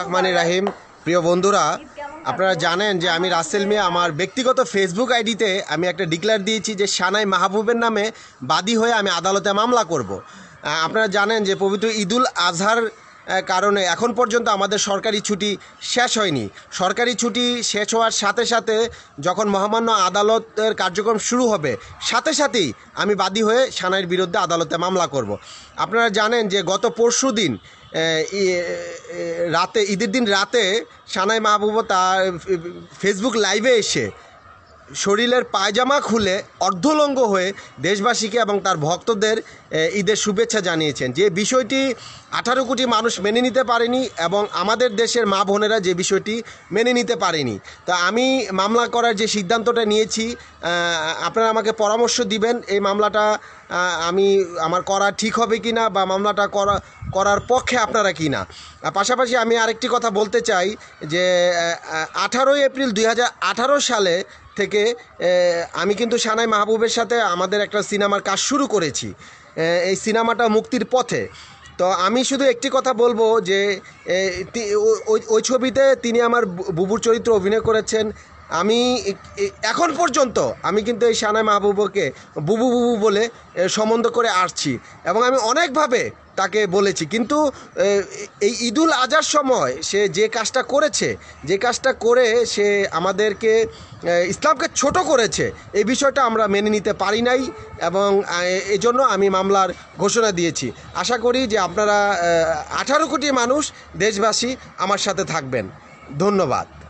রহমান রাহিম প্রিয় বন্ধুরা আপনারা জানেন যে আমি রাসেল মিয়া আমার ব্যক্তিগত ফেসবুক আইডিতে আমি একটা ডিক্লার দিয়েছি যে সানাই মাহবুবের নামে বাদী হয়ে আমি আদালতে মামলা করব। আপনারা জানেন যে পবিত্র ঈদুল আজহার কারণে এখন পর্যন্ত আমাদের সরকারি ছুটি শেষ হয়নি সরকারি ছুটি শেষ হওয়ার সাথে সাথে যখন মহামান্য আদালতের কার্যক্রম শুরু হবে সাথে সাথেই আমি বাদী হয়ে সানাইয়ের বিরুদ্ধে আদালতে মামলা করব। আপনারা জানেন যে গত পরশু দিন রাতে ঈদের দিন রাতে সানাই মাহবুব তার ফেসবুক লাইভে এসে শরীরের পায়জামা খুলে অর্ধলঙ্গ হয়ে দেশবাসীকে এবং তার ভক্তদের ঈদের শুভেচ্ছা জানিয়েছেন যে বিষয়টি আঠারো কোটি মানুষ মেনে নিতে পারেনি এবং আমাদের দেশের মা বোনেরা যে বিষয়টি মেনে নিতে পারেনি তা আমি মামলা করার যে সিদ্ধান্তটা নিয়েছি আপনারা আমাকে পরামর্শ দিবেন এই মামলাটা আমি আমার করা ঠিক হবে কি না বা মামলাটা করা করার পক্ষে আপনারা কি না পাশাপাশি আমি আরেকটি কথা বলতে চাই যে আঠারোই এপ্রিল দুই সালে থেকে আমি কিন্তু সানাই মাহবুবের সাথে আমাদের একটা সিনেমার কাজ শুরু করেছি এই সিনেমাটা মুক্তির পথে তো আমি শুধু একটি কথা বলবো যে ওই ছবিতে তিনি আমার বুবুর চরিত্র অভিনয় করেছেন আমি এখন পর্যন্ত আমি কিন্তু এই সানাই মাহবুবকে বুবু বুবু বলে সম্বন্ধ করে আসছি এবং আমি অনেকভাবে তাকে বলেছি কিন্তু এই ঈদুল আজার সময় সে যে কাজটা করেছে যে কাজটা করে সে আমাদেরকে ইসলামকে ছোট করেছে এই বিষয়টা আমরা মেনে নিতে পারি নাই এবং এজন্য আমি মামলার ঘোষণা দিয়েছি আশা করি যে আপনারা আঠারো কোটি মানুষ দেশবাসী আমার সাথে থাকবেন ধন্যবাদ